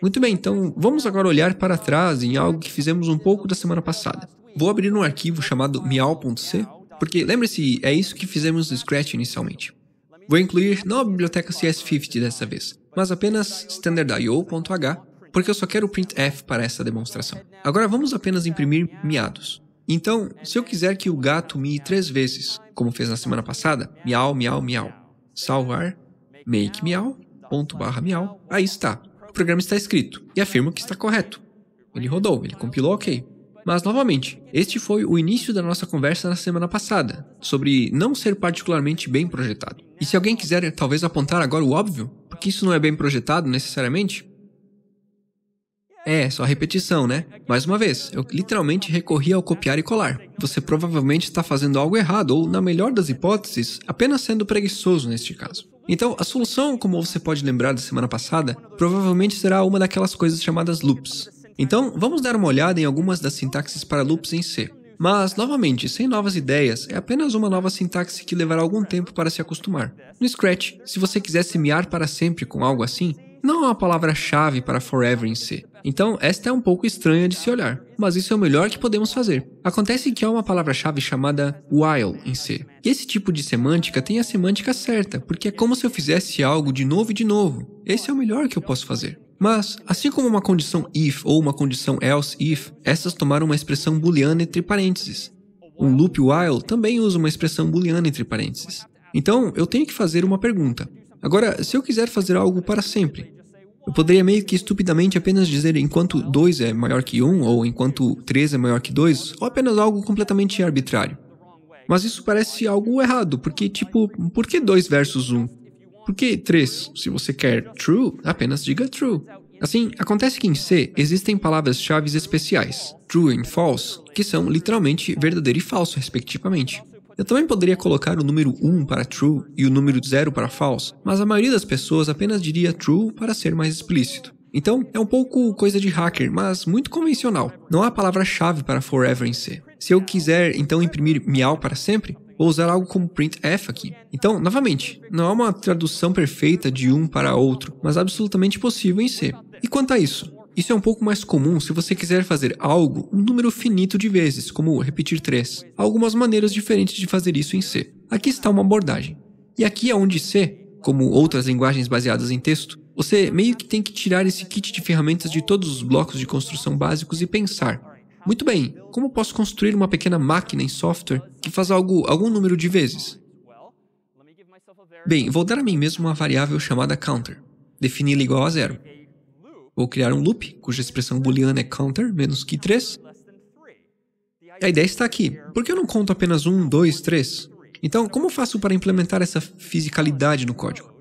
Muito bem, então vamos agora olhar para trás em algo que fizemos um pouco da semana passada. Vou abrir um arquivo chamado miau.c, porque lembre-se, é isso que fizemos no Scratch inicialmente. Vou incluir não a biblioteca CS50 dessa vez, mas apenas standard.io.h, porque eu só quero o printf para essa demonstração. Agora vamos apenas imprimir miados. Então, se eu quiser que o gato mie três vezes, como fez na semana passada, miau, miau, miau, salvar make miau, ponto barra miau, aí está, o programa está escrito e afirmo que está correto. Ele rodou, ele compilou ok. Mas novamente, este foi o início da nossa conversa na semana passada, sobre não ser particularmente bem projetado. E se alguém quiser talvez apontar agora o óbvio, porque isso não é bem projetado necessariamente, é, só repetição, né? Mais uma vez, eu literalmente recorri ao copiar e colar. Você provavelmente está fazendo algo errado, ou, na melhor das hipóteses, apenas sendo preguiçoso neste caso. Então, a solução, como você pode lembrar da semana passada, provavelmente será uma daquelas coisas chamadas loops. Então, vamos dar uma olhada em algumas das sintaxes para loops em C. Mas, novamente, sem novas ideias, é apenas uma nova sintaxe que levará algum tempo para se acostumar. No Scratch, se você quiser semear para sempre com algo assim, não é uma palavra-chave para forever em si. Então, esta é um pouco estranha de se olhar, mas isso é o melhor que podemos fazer. Acontece que há uma palavra-chave chamada while em si. E esse tipo de semântica tem a semântica certa, porque é como se eu fizesse algo de novo e de novo. Esse é o melhor que eu posso fazer. Mas, assim como uma condição if ou uma condição else if, essas tomaram uma expressão booleana entre parênteses. Um loop while também usa uma expressão booleana entre parênteses. Então, eu tenho que fazer uma pergunta. Agora, se eu quiser fazer algo para sempre, eu poderia meio que estupidamente apenas dizer enquanto 2 é maior que 1 um, ou enquanto 3 é maior que 2, ou apenas algo completamente arbitrário. Mas isso parece algo errado, porque, tipo, por que 2 versus 1? Um? Por que 3? Se você quer true, apenas diga true. Assim, acontece que em C existem palavras-chave especiais, true e false, que são literalmente verdadeiro e falso, respectivamente. Eu também poderia colocar o número 1 para true e o número 0 para false, mas a maioria das pessoas apenas diria true para ser mais explícito. Então, é um pouco coisa de hacker, mas muito convencional. Não há palavra-chave para forever em C. Se eu quiser, então, imprimir miau para sempre, vou usar algo como printf aqui. Então, novamente, não há uma tradução perfeita de um para outro, mas absolutamente possível em C. E quanto a isso? Isso é um pouco mais comum se você quiser fazer algo um número finito de vezes, como repetir três. Há algumas maneiras diferentes de fazer isso em C. Aqui está uma abordagem. E aqui é onde C, como outras linguagens baseadas em texto, você meio que tem que tirar esse kit de ferramentas de todos os blocos de construção básicos e pensar. Muito bem, como posso construir uma pequena máquina em software que faz algo algum número de vezes? Bem, vou dar a mim mesmo uma variável chamada counter. Defini-la igual a zero. Vou criar um loop, cuja expressão booleana é counter, menos que 3. A ideia está aqui. Por que eu não conto apenas 1, 2, 3? Então, como eu faço para implementar essa fisicalidade no código?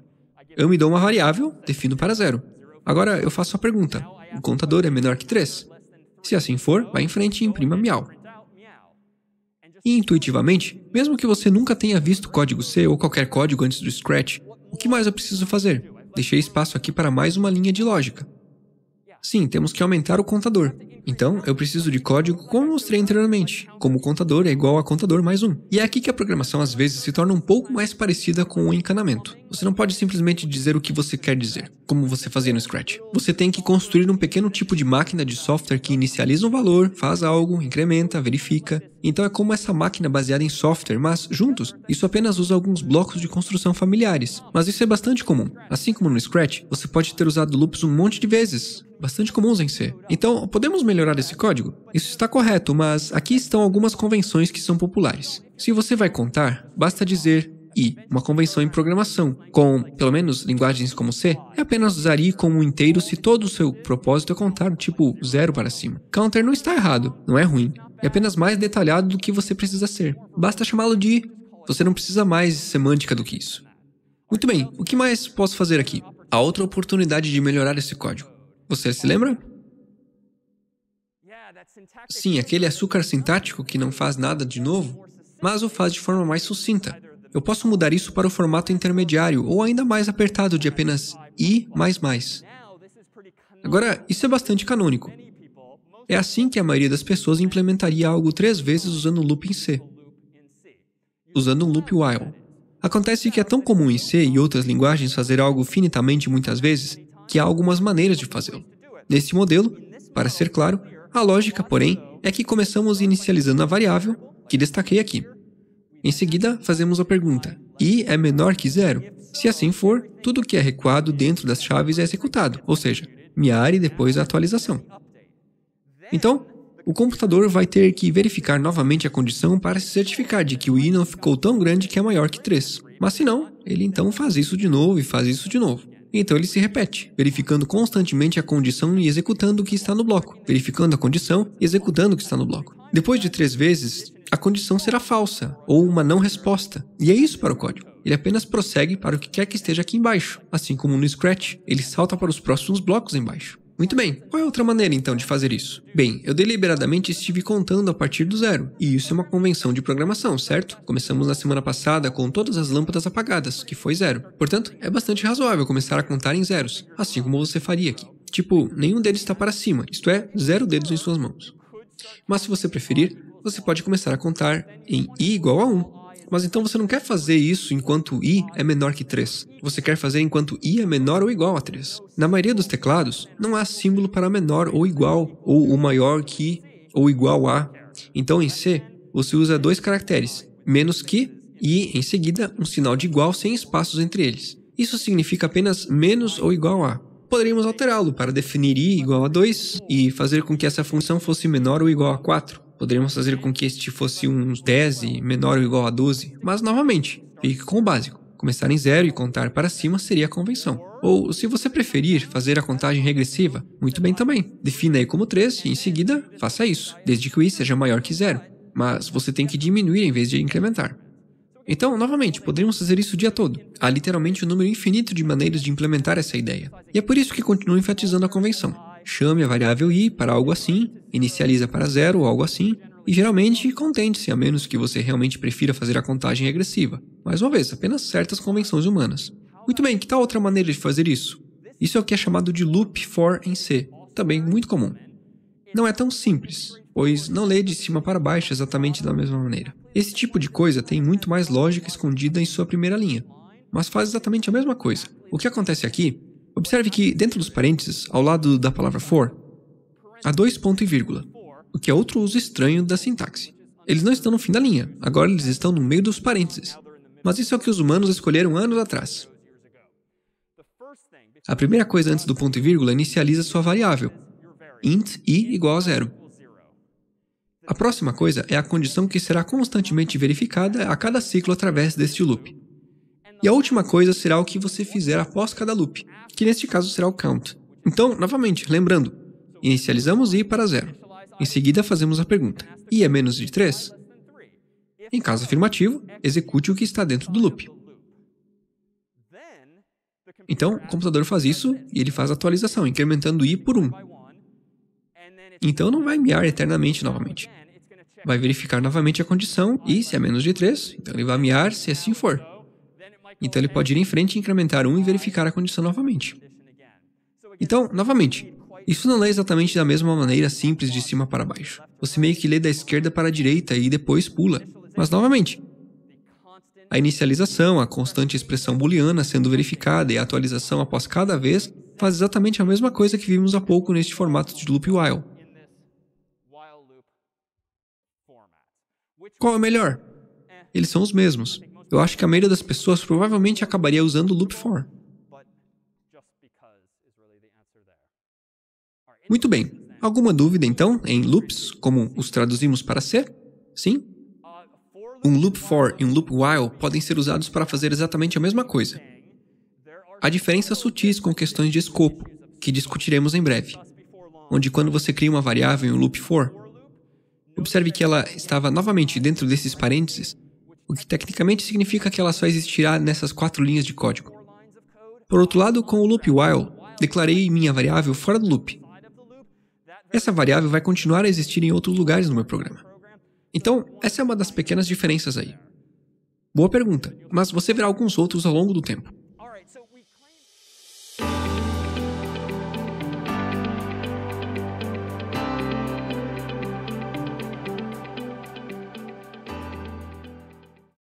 Eu me dou uma variável, defino para zero. Agora, eu faço a pergunta. O contador é menor que 3? Se assim for, vá em frente e imprima miau. E intuitivamente, mesmo que você nunca tenha visto código C ou qualquer código antes do Scratch, o que mais eu preciso fazer? Deixei espaço aqui para mais uma linha de lógica. Sim, temos que aumentar o contador. Então, eu preciso de código como mostrei anteriormente, como contador é igual a contador mais um. E é aqui que a programação às vezes se torna um pouco mais parecida com o encanamento. Você não pode simplesmente dizer o que você quer dizer, como você fazia no Scratch. Você tem que construir um pequeno tipo de máquina de software que inicializa um valor, faz algo, incrementa, verifica. Então é como essa máquina baseada em software, mas juntos, isso apenas usa alguns blocos de construção familiares. Mas isso é bastante comum. Assim como no Scratch, você pode ter usado loops um monte de vezes, bastante comuns em C. Então, podemos melhorar esse código? Isso está correto, mas aqui estão algumas convenções que são populares. Se você vai contar, basta dizer e uma convenção em programação, com, pelo menos, linguagens como C, é apenas usar i como um inteiro se todo o seu propósito é contar tipo zero para cima. Counter não está errado, não é ruim. É apenas mais detalhado do que você precisa ser. Basta chamá-lo de i. Você não precisa mais semântica do que isso. Muito bem, o que mais posso fazer aqui? Há outra oportunidade de melhorar esse código. Você se lembra? Sim, aquele açúcar sintático que não faz nada de novo, mas o faz de forma mais sucinta eu posso mudar isso para o formato intermediário ou ainda mais apertado de apenas i. Agora, isso é bastante canônico. É assim que a maioria das pessoas implementaria algo três vezes usando um loop em C, usando um loop while. Acontece que é tão comum em C e outras linguagens fazer algo finitamente muitas vezes que há algumas maneiras de fazê-lo. Neste modelo, para ser claro, a lógica, porém, é que começamos inicializando a variável que destaquei aqui. Em seguida, fazemos a pergunta: i é menor que zero? Se assim for, tudo que é recuado dentro das chaves é executado, ou seja, miar e depois a atualização. Então, o computador vai ter que verificar novamente a condição para se certificar de que o i não ficou tão grande que é maior que 3. Mas se não, ele então faz isso de novo e faz isso de novo. Então ele se repete, verificando constantemente a condição e executando o que está no bloco, verificando a condição e executando o que está no bloco. Depois de três vezes, a condição será falsa ou uma não resposta. E é isso para o código. Ele apenas prossegue para o que quer que esteja aqui embaixo, assim como no Scratch, ele salta para os próximos blocos embaixo. Muito bem, qual é outra maneira então de fazer isso? Bem, eu deliberadamente estive contando a partir do zero, e isso é uma convenção de programação, certo? Começamos na semana passada com todas as lâmpadas apagadas, que foi zero. Portanto, é bastante razoável começar a contar em zeros, assim como você faria aqui. Tipo, nenhum deles está para cima, isto é, zero dedos em suas mãos. Mas se você preferir, você pode começar a contar em i igual a 1. Mas então você não quer fazer isso enquanto i é menor que 3. Você quer fazer enquanto i é menor ou igual a 3. Na maioria dos teclados, não há símbolo para menor ou igual, ou o maior que ou igual a. Então em C, você usa dois caracteres, menos que e, em seguida, um sinal de igual sem espaços entre eles. Isso significa apenas menos ou igual a. Poderíamos alterá-lo para definir i igual a 2 e fazer com que essa função fosse menor ou igual a 4. Poderíamos fazer com que este fosse uns 10 menor ou igual a 12, mas novamente, fique com o básico. Começar em zero e contar para cima seria a convenção. Ou, se você preferir, fazer a contagem regressiva, muito bem também. Defina aí como 3 e em seguida faça isso, desde que o i seja maior que zero. Mas você tem que diminuir em vez de incrementar. Então, novamente, poderíamos fazer isso o dia todo. Há literalmente um número infinito de maneiras de implementar essa ideia. E é por isso que continuo enfatizando a convenção chame a variável i para algo assim, inicializa para zero ou algo assim, e geralmente contente-se, a menos que você realmente prefira fazer a contagem regressiva. Mais uma vez, apenas certas convenções humanas. Muito bem, que tal outra maneira de fazer isso? Isso é o que é chamado de loop for em C, também muito comum. Não é tão simples, pois não lê de cima para baixo exatamente da mesma maneira. Esse tipo de coisa tem muito mais lógica escondida em sua primeira linha, mas faz exatamente a mesma coisa. O que acontece aqui Observe que, dentro dos parênteses, ao lado da palavra for, há dois pontos e vírgula, o que é outro uso estranho da sintaxe. Eles não estão no fim da linha, agora eles estão no meio dos parênteses. Mas isso é o que os humanos escolheram anos atrás. A primeira coisa antes do ponto e vírgula inicializa sua variável, int i igual a zero. A próxima coisa é a condição que será constantemente verificada a cada ciclo através deste loop. E a última coisa será o que você fizer após cada loop, que neste caso será o count. Então, novamente, lembrando, inicializamos i para zero. Em seguida, fazemos a pergunta, i é menos de 3? Em caso afirmativo, execute o que está dentro do loop. Então, o computador faz isso e ele faz a atualização, incrementando i por 1. Então, não vai miar eternamente novamente. Vai verificar novamente a condição e, se é menos de 3, então ele vai miar se assim for. Então ele pode ir em frente, incrementar 1 e verificar a condição novamente. Então, novamente, isso não lê é exatamente da mesma maneira simples de cima para baixo. Você meio que lê da esquerda para a direita e depois pula. Mas novamente, a inicialização, a constante expressão booleana sendo verificada e a atualização após cada vez faz exatamente a mesma coisa que vimos há pouco neste formato de loop while. Qual é melhor? Eles são os mesmos eu acho que a maioria das pessoas provavelmente acabaria usando o loop for. Muito bem. Alguma dúvida, então, em loops, como os traduzimos para ser? Sim? Uh, um loop for e um loop while podem ser usados para fazer exatamente a mesma coisa. Há diferenças sutis com questões de escopo, que discutiremos em breve, onde quando você cria uma variável em um loop for, observe que ela estava novamente uh, dentro desses parênteses o que tecnicamente significa que ela só existirá nessas quatro linhas de código. Por outro lado, com o loop while, declarei minha variável fora do loop. Essa variável vai continuar a existir em outros lugares no meu programa. Então, essa é uma das pequenas diferenças aí. Boa pergunta, mas você verá alguns outros ao longo do tempo.